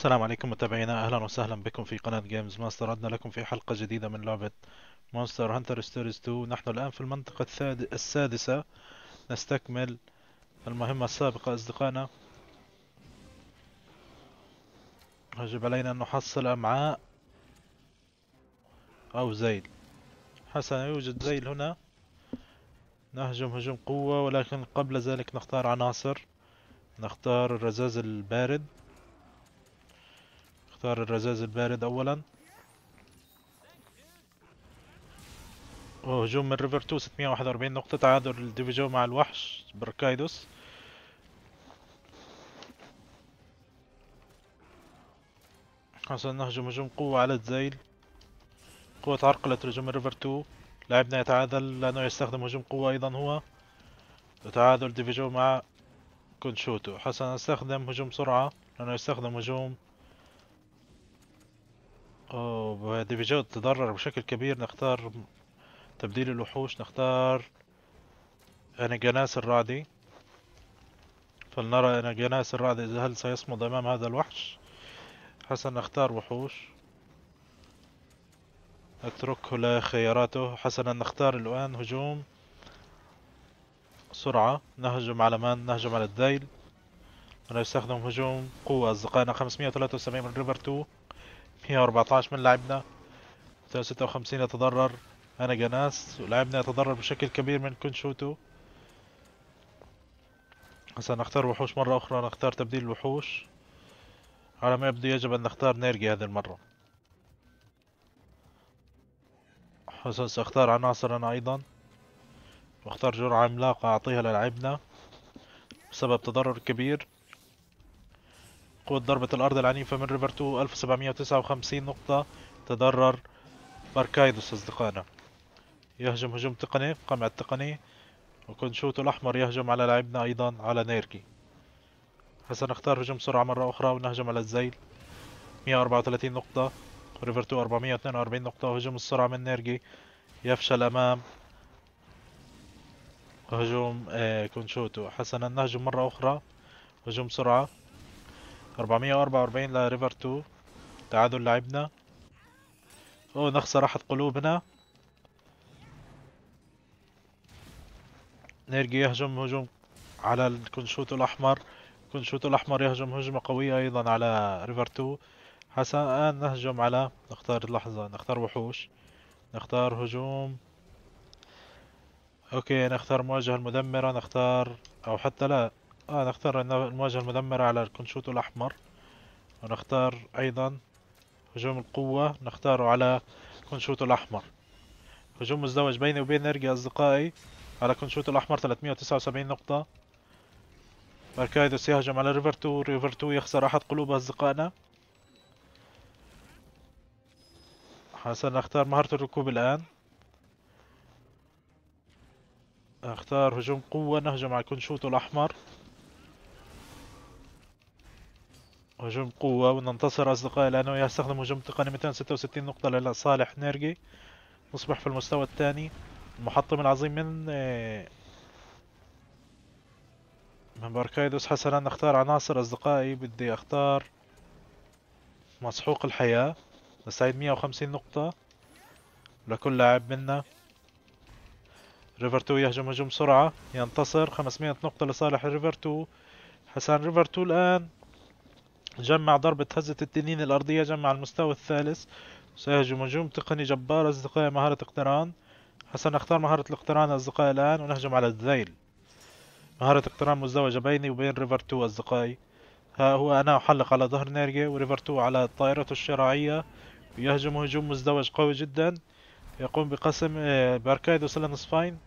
السلام عليكم متابعينا اهلا وسهلا بكم في قناة جيمز ماستر عدنا لكم في حلقة جديدة من لعبة مونستر هانتر ستوريز 2 نحن الان في المنطقة السادسة نستكمل المهمة السابقة اصدقائنا يجب علينا ان نحصل امعاء او زيل حسنا يوجد زيل هنا نهجم هجوم قوة ولكن قبل ذلك نختار عناصر نختار الرزاز البارد اختار الرزاز البارد اولا وهجوم من ريفر 2 641 نقطة تعادل الديفيجو مع الوحش بركايدوس حسنا نهجم هجوم قوة على الزيل قوة عرقلة هجوم الريفر 2 لاعبنا يتعادل لأنه يستخدم هجوم قوة أيضا هو تعادل ديفيجو مع كونشوتو حسنا نستخدم هجوم سرعة لأنه يستخدم هجوم اوه ديفيجن تضرر بشكل كبير نختار تبديل الوحوش نختار أنا جناس الرعدي فلنرى أنا جناس الرعدي إذا هل سيصمد أمام هذا الوحش حسن نختار وحوش اتركه لخياراته حسنا نختار الآن هجوم سرعة نهجم على من نهجم على الذيل ونستخدم يستخدم هجوم قوة أصدقائنا 573 من ريفر 2 114 من لاعبنا 56 يتضرر انا جناس ولاعبنا يتضرر بشكل كبير من كونشوتو هسا نختار وحوش مرة أخرى نختار تبديل الوحوش على ما يبدو يجب أن نختار نيرجي هذه المرة هسا سأختار عناصر أنا أيضا واختار جرعة عملاقة أعطيها للاعبنا بسبب تضرر كبير قوة ضربة الأرض العنيفة من ريفر 2 1759 نقطة تضرر باركايدوس أصدقائنا يهجم هجوم تقني قمع التقني وكونشوتو الأحمر يهجم على لاعبنا أيضا على نيركي هسا نختار هجوم سرعة مرة أخرى ونهجم على الزيل 134 نقطة ريفر 2 442 نقطة وهجوم السرعة من نيركي يفشل أمام هجوم آه، كونشوتو حسنا نهجم مرة أخرى هجوم سرعة 444 لريفر 2 تعادل لعبنا او نخسر احد قلوبنا نيرجي يهجم هجوم على الكونشوتو الأحمر كونشوتو الأحمر يهجم هجمة قوية أيضا على ريفر 2 حسنا نهجم على نختار لحظة نختار وحوش نختار هجوم اوكي نختار مواجهة المدمرة نختار أو حتى لا اه نختار المواجهة المدمرة على الكونشوتو الأحمر ونختار أيضا هجوم القوة نختاره على كونشوتو الأحمر هجوم مزدوج بيني وبين إرجي أصدقائي على كونشوتو الأحمر 379 نقطة أركايدوس يهجم على ريفر 2 ريفر 2 يخسر أحد قلوب أصدقائنا حسنا نختار مهارة الركوب الآن نختار هجوم قوة نهجم على كونشوتو الأحمر هجوم قوة وننتصر أصدقائي لأنه يستخدم هجوم تقني 266 نقطة لصالح نيرجي نصبح في المستوى الثاني المحطم العظيم من آه، من باركايدوس حسنا نختار عناصر أصدقائي بدي أختار مسحوق الحياة نستعيد 150 نقطة لكل لاعب منا ريفر 2 يهجم هجوم سرعة ينتصر 500 نقطة لصالح ريفر 2 حسن ريفر 2 الآن جمع ضربة هزة التنين الأرضية جمع المستوى الثالث سيهجم هجوم تقني جبار أصدقائي مهارة اقتران حسنا اختار مهارة الاقتران أصدقائي الآن ونهجم على الذيل مهارة اقتران مزدوجة بيني وبين ريفر 2 أصدقائي ها هو أنا أحلق على ظهر نيرجي وريفر 2 على طائرته الشراعية يهجم هجوم مزدوج قوي جدا يقوم بقسم آه، باركايدوس إلى نصفين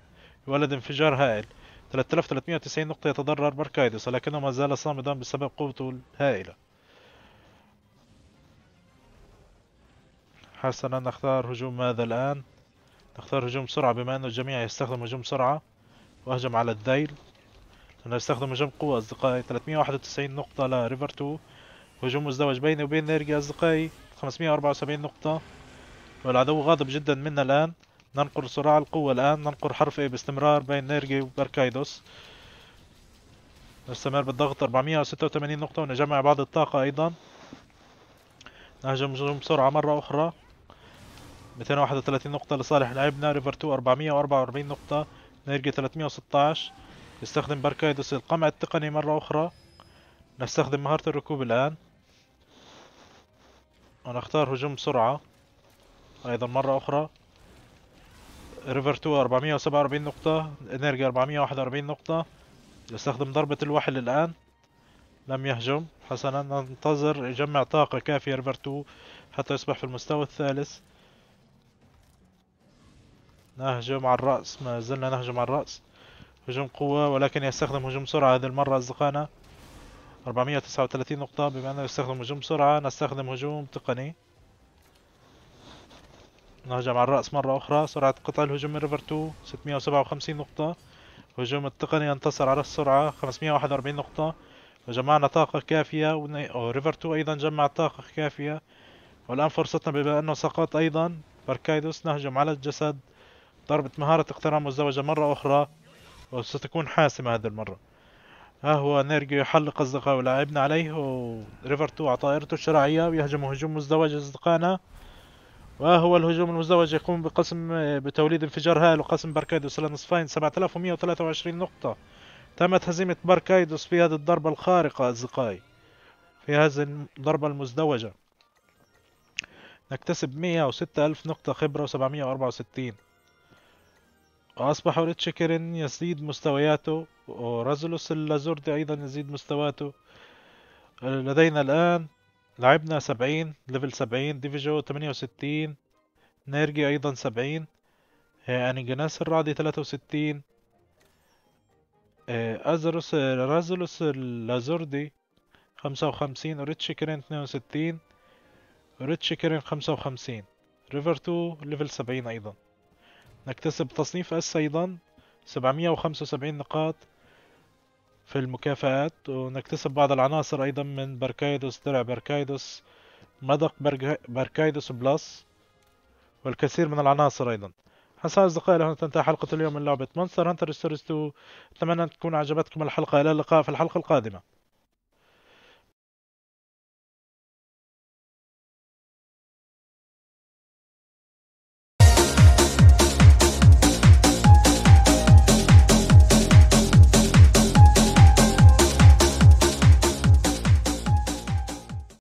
يولد انفجار هائل 3390 نقطة يتضرر باركايدوس لكنه ما زال صامدا بسبب قوته الهائلة حسنا نختار هجوم ماذا الآن نختار هجوم سرعة بما أن الجميع يستخدم هجوم سرعة وأهجم على الذيل نستخدم هجوم قوة أصدقائي 391 نقطة لريفر 2 هجوم مزدوج بيني وبين نيرجي أصدقائي 574 نقطة والعدو غاضب جدا منا الآن ننقر صراع القوة الآن ننقر حرف A باستمرار بين نيرجي وبركايدوس نستمر بالضغط 486 نقطة ونجمع بعض الطاقة أيضا نهجم هجوم بسرعة مرة أخرى 231 نقطة لصالح لاعبنا ريفر 2 444 نقطة نيرجي 316 يستخدم باركايدوس القمع التقني مرة أخرى نستخدم مهارة الركوب الآن ونختار هجوم بسرعة أيضا مرة أخرى ريفر 2 447 نقطة نيرجي 441 نقطة يستخدم ضربة الوحل الآن لم يهجم حسنا ننتظر يجمع طاقة كافية ريفر 2 حتى يصبح في المستوى الثالث نهجم على الرأس ما زلنا نهجم على الرأس هجوم قوة ولكن يستخدم هجوم سرعة هذه المرة أصدقائنا 439 نقطة بما أنه يستخدم هجوم سرعة نستخدم هجوم تقني نهجم على الرأس مرة أخرى سرعة قطع الهجوم من ريفر 2 657 نقطة هجوم التقني ينتصر على السرعة 541 نقطة وجمعنا طاقة كافية وريفر 2 أيضا جمع طاقة كافية والآن فرصتنا بما أنه سقط أيضا باركايدوس نهجم على الجسد ضربة مهارة اقترام مزدوجة مرة أخرى وستكون حاسمة هذه المرة ها هو نيرجيو يحلق أصدقائه ولاعبنا عليه وريفر تو على طائرته الشرعية ويهجم هجوم مزدوج أصدقائنا وهو الهجوم المزدوج يقوم بقسم بتوليد انفجار هائل وقسم باركايدوس إلى نصفين 7123 نقطة تمت هزيمة باركايدوس في هذه الضربة الخارقة أصدقائي في هذه الضربة المزدوجة نكتسب وستة ألف نقطة خبرة و764 أصبح ريتشكرن يزيد مستوياته ورازلوس اللازوردي أيضا يزيد مستوياته لدينا الآن لعبنا سبعين ليفل سبعين ديفيجو تمانية وستين نيرجي أيضا سبعين أنجناس الرعدي تلاتة وستين أزروس رازلوس اللازوردي خمسة وخمسين وريتشكرن اثنين وستين ريتشكرن خمسة وخمسين ريفر تو ليفل سبعين أيضا نكتسب تصنيف اس ايضا 775 نقاط في المكافآت ونكتسب بعض العناصر ايضا من بركايدوس درع بركايدوس مدق بركايدوس بلس والكثير من العناصر ايضا حسنا اصدقائي لهنا تنتهي حلقة اليوم من لعبة مونستر هانتر ستوريز 2 اتمنى ان تكون عجبتكم الحلقة الى اللقاء في الحلقة القادمة